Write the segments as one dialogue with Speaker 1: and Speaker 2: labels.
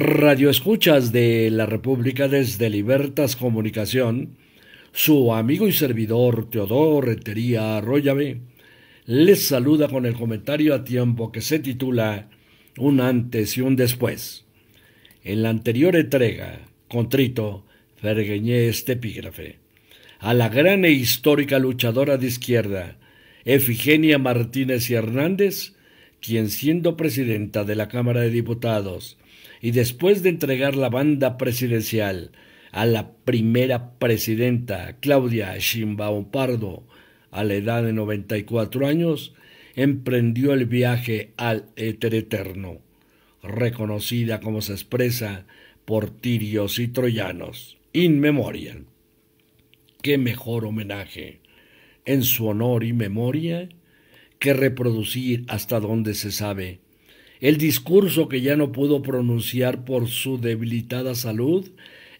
Speaker 1: Radioescuchas de la República desde Libertas Comunicación, su amigo y servidor Teodoro Retería Arroyave les saluda con el comentario a tiempo que se titula Un antes y un después. En la anterior entrega, contrito, vergueñé este epígrafe. A la gran e histórica luchadora de izquierda, Efigenia Martínez y Hernández, quien siendo presidenta de la Cámara de Diputados y después de entregar la banda presidencial a la primera presidenta Claudia Sheinbaum Pardo a la edad de 94 años, emprendió el viaje al éter eterno, reconocida como se expresa por tirios y troyanos, in memoria. Qué mejor homenaje en su honor y memoria que reproducir hasta donde se sabe el discurso que ya no pudo pronunciar por su debilitada salud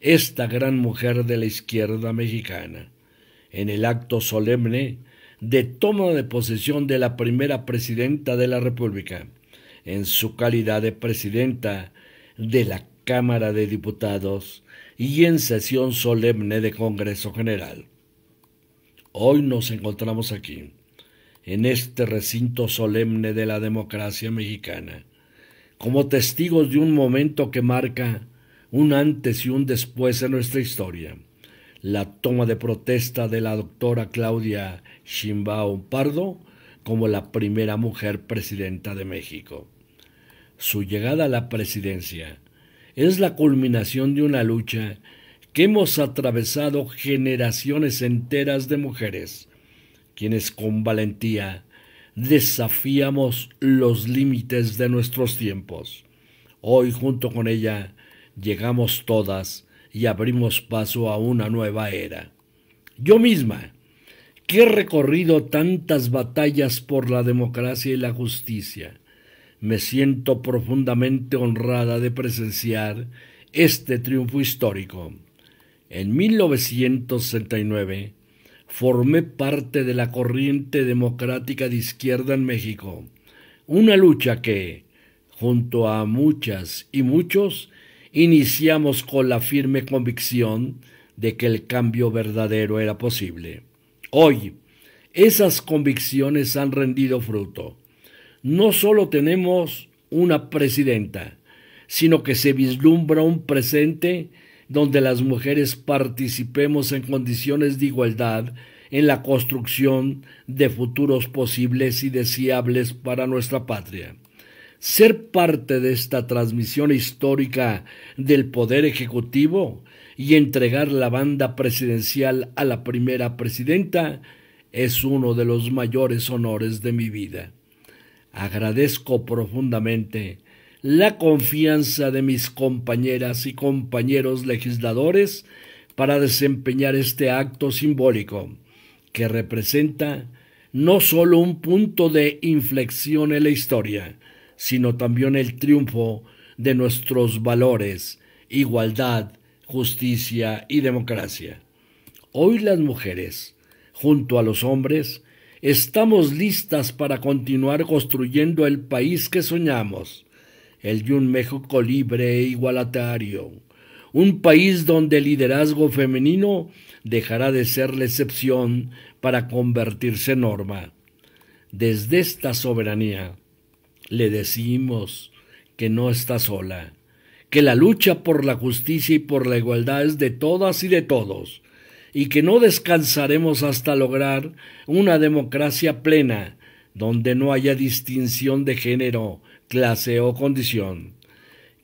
Speaker 1: esta gran mujer de la izquierda mexicana. En el acto solemne de toma de posesión de la primera presidenta de la República, en su calidad de presidenta de la Cámara de Diputados y en sesión solemne de Congreso General. Hoy nos encontramos aquí en este recinto solemne de la democracia mexicana, como testigos de un momento que marca un antes y un después en nuestra historia, la toma de protesta de la doctora Claudia Chimbao Pardo como la primera mujer presidenta de México. Su llegada a la presidencia es la culminación de una lucha que hemos atravesado generaciones enteras de mujeres, quienes con valentía desafiamos los límites de nuestros tiempos. Hoy junto con ella llegamos todas y abrimos paso a una nueva era. Yo misma, que he recorrido tantas batallas por la democracia y la justicia, me siento profundamente honrada de presenciar este triunfo histórico. En 1969, formé parte de la corriente democrática de izquierda en México, una lucha que, junto a muchas y muchos, iniciamos con la firme convicción de que el cambio verdadero era posible. Hoy, esas convicciones han rendido fruto. No solo tenemos una presidenta, sino que se vislumbra un presente donde las mujeres participemos en condiciones de igualdad en la construcción de futuros posibles y deseables para nuestra patria. Ser parte de esta transmisión histórica del Poder Ejecutivo y entregar la banda presidencial a la primera presidenta es uno de los mayores honores de mi vida. Agradezco profundamente la confianza de mis compañeras y compañeros legisladores para desempeñar este acto simbólico, que representa no solo un punto de inflexión en la historia, sino también el triunfo de nuestros valores, igualdad, justicia y democracia. Hoy las mujeres, junto a los hombres, estamos listas para continuar construyendo el país que soñamos, el de un México libre e igualatario. Un país donde el liderazgo femenino dejará de ser la excepción para convertirse en norma. Desde esta soberanía le decimos que no está sola, que la lucha por la justicia y por la igualdad es de todas y de todos, y que no descansaremos hasta lograr una democracia plena, donde no haya distinción de género, clase o condición.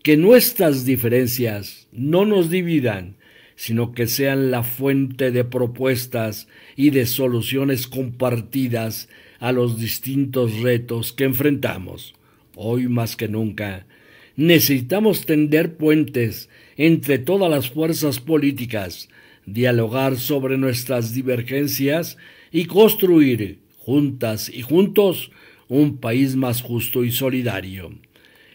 Speaker 1: Que nuestras diferencias no nos dividan, sino que sean la fuente de propuestas y de soluciones compartidas a los distintos retos que enfrentamos. Hoy más que nunca, necesitamos tender puentes entre todas las fuerzas políticas, dialogar sobre nuestras divergencias y construir juntas y juntos, un país más justo y solidario.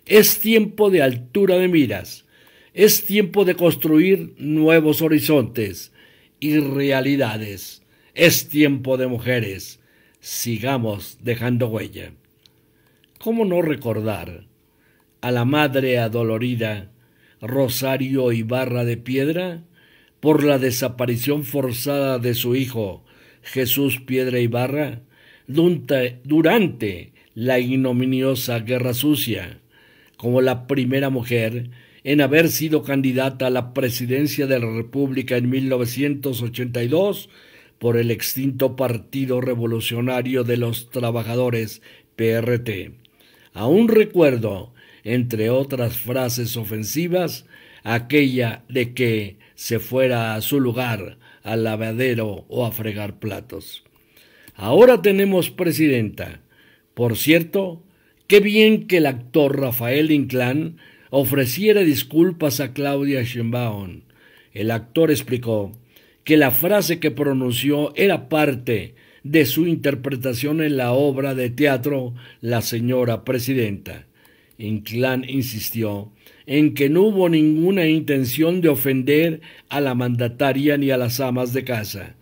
Speaker 1: Es tiempo de altura de miras, es tiempo de construir nuevos horizontes y realidades, es tiempo de mujeres, sigamos dejando huella. ¿Cómo no recordar a la madre adolorida Rosario Ibarra de Piedra por la desaparición forzada de su hijo Jesús Piedra Ibarra? durante la ignominiosa Guerra Sucia, como la primera mujer en haber sido candidata a la presidencia de la República en 1982 por el extinto Partido Revolucionario de los Trabajadores, PRT. Aún recuerdo, entre otras frases ofensivas, aquella de que se fuera a su lugar al lavadero o a fregar platos. Ahora tenemos presidenta. Por cierto, qué bien que el actor Rafael Inclán ofreciera disculpas a Claudia Sheinbaum. El actor explicó que la frase que pronunció era parte de su interpretación en la obra de teatro La señora presidenta. Inclán insistió en que no hubo ninguna intención de ofender a la mandataria ni a las amas de casa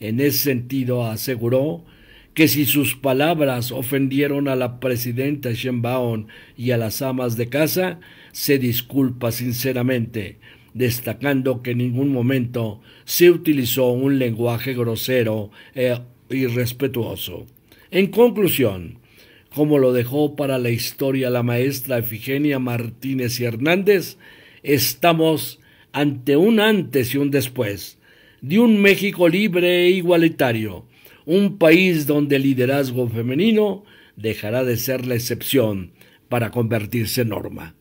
Speaker 1: en ese sentido, aseguró que si sus palabras ofendieron a la presidenta Sheinbaum y a las amas de casa, se disculpa sinceramente, destacando que en ningún momento se utilizó un lenguaje grosero e irrespetuoso. En conclusión, como lo dejó para la historia la maestra Efigenia Martínez y Hernández, estamos ante un antes y un después de un México libre e igualitario, un país donde el liderazgo femenino dejará de ser la excepción para convertirse en norma.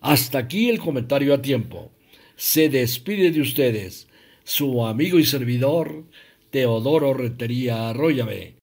Speaker 1: Hasta aquí el comentario a tiempo. Se despide de ustedes su amigo y servidor Teodoro Retería Arroyave.